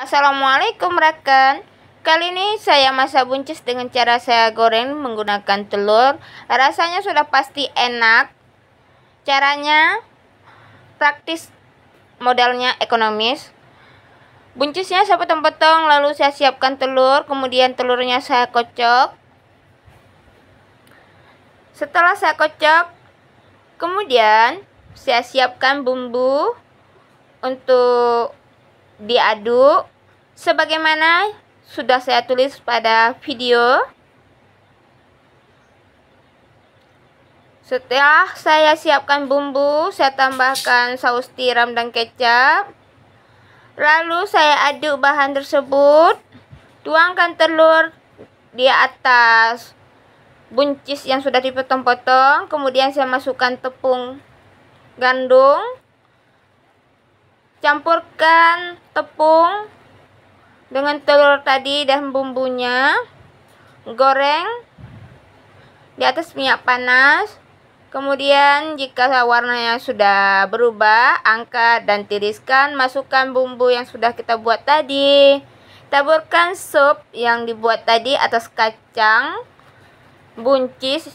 Assalamualaikum rekan Kali ini saya masak buncis dengan cara saya goreng menggunakan telur Rasanya sudah pasti enak Caranya praktis modalnya ekonomis Buncisnya saya potong-potong lalu saya siapkan telur Kemudian telurnya saya kocok Setelah saya kocok Kemudian saya siapkan bumbu untuk diaduk sebagaimana sudah saya tulis pada video setelah saya siapkan bumbu saya tambahkan saus tiram dan kecap lalu saya aduk bahan tersebut tuangkan telur di atas buncis yang sudah dipotong-potong kemudian saya masukkan tepung gandum campurkan tepung dengan telur tadi dan bumbunya goreng di atas minyak panas kemudian jika warnanya sudah berubah angkat dan tiriskan masukkan bumbu yang sudah kita buat tadi taburkan sup yang dibuat tadi atas kacang buncis